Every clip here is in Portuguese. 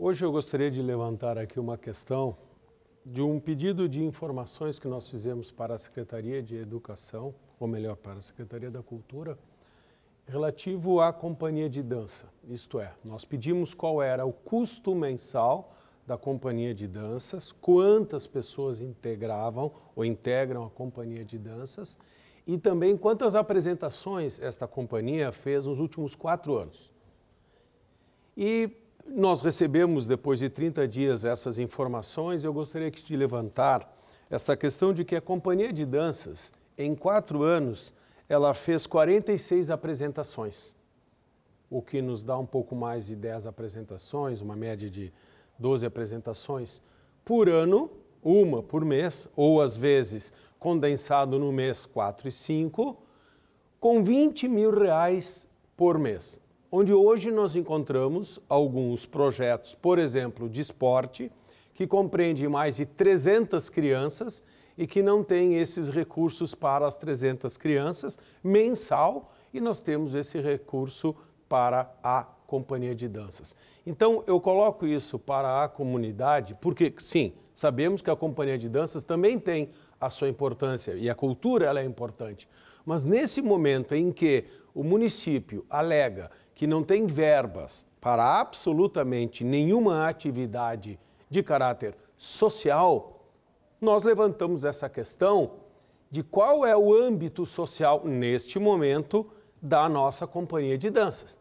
Hoje eu gostaria de levantar aqui uma questão de um pedido de informações que nós fizemos para a Secretaria de Educação, ou melhor, para a Secretaria da Cultura, relativo à companhia de dança. Isto é, nós pedimos qual era o custo mensal da companhia de danças, quantas pessoas integravam ou integram a companhia de danças e também quantas apresentações esta companhia fez nos últimos quatro anos. E nós recebemos, depois de 30 dias, essas informações. Eu gostaria de levantar essa questão de que a companhia de danças, em quatro anos, ela fez 46 apresentações, o que nos dá um pouco mais de 10 apresentações, uma média de 12 apresentações por ano, uma por mês, ou às vezes condensado no mês 4 e 5, com 20 mil reais por mês onde hoje nós encontramos alguns projetos, por exemplo, de esporte, que compreende mais de 300 crianças e que não tem esses recursos para as 300 crianças mensal, e nós temos esse recurso para a companhia de danças. Então, eu coloco isso para a comunidade, porque sim, sabemos que a companhia de danças também tem a sua importância e a cultura ela é importante. Mas nesse momento em que o município alega que não tem verbas para absolutamente nenhuma atividade de caráter social, nós levantamos essa questão de qual é o âmbito social neste momento da nossa companhia de danças.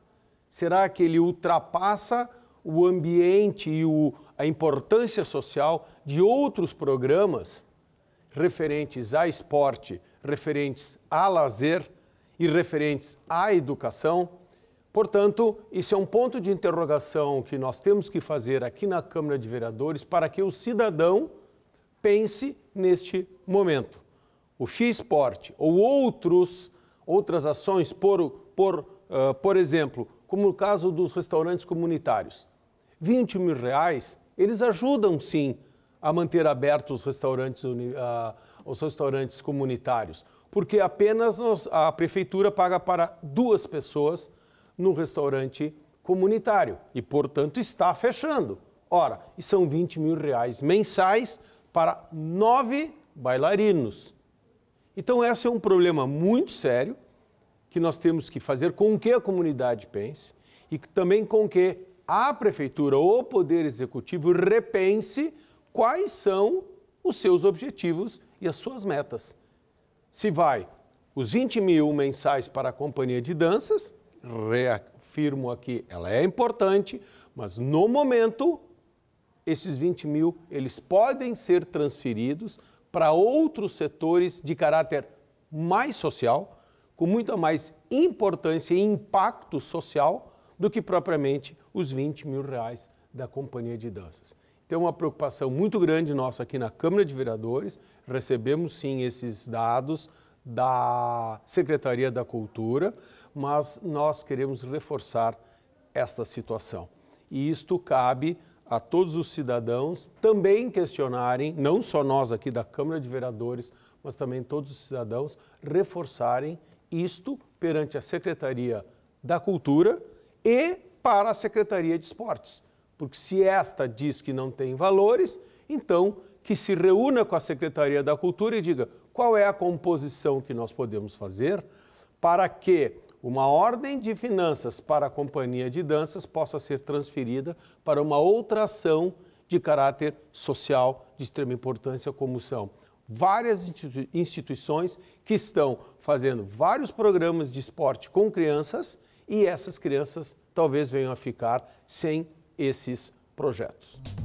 Será que ele ultrapassa o ambiente e o, a importância social de outros programas referentes a esporte, referentes a lazer? e referentes à educação. Portanto, isso é um ponto de interrogação que nós temos que fazer aqui na Câmara de Vereadores para que o cidadão pense neste momento. O FIA ou outros, outras ações, por, por, uh, por exemplo, como no caso dos restaurantes comunitários, 20 mil reais, eles ajudam sim a manter abertos os restaurantes, uh, os restaurantes comunitários, porque apenas nós, a prefeitura paga para duas pessoas no restaurante comunitário e, portanto, está fechando. Ora, e são 20 mil reais mensais para nove bailarinos. Então, esse é um problema muito sério que nós temos que fazer com que a comunidade pense e também com que a prefeitura ou o poder executivo repense quais são os seus objetivos e as suas metas. Se vai os 20 mil mensais para a companhia de danças, reafirmo aqui, ela é importante, mas no momento, esses 20 mil, eles podem ser transferidos para outros setores de caráter mais social, com muita mais importância e impacto social do que propriamente os 20 mil reais da companhia de danças tem uma preocupação muito grande nossa aqui na Câmara de Vereadores. Recebemos sim esses dados da Secretaria da Cultura, mas nós queremos reforçar esta situação. E isto cabe a todos os cidadãos também questionarem, não só nós aqui da Câmara de Vereadores, mas também todos os cidadãos reforçarem isto perante a Secretaria da Cultura e para a Secretaria de Esportes. Porque se esta diz que não tem valores, então que se reúna com a Secretaria da Cultura e diga qual é a composição que nós podemos fazer para que uma ordem de finanças para a companhia de danças possa ser transferida para uma outra ação de caráter social de extrema importância, como são várias instituições que estão fazendo vários programas de esporte com crianças e essas crianças talvez venham a ficar sem esses projetos.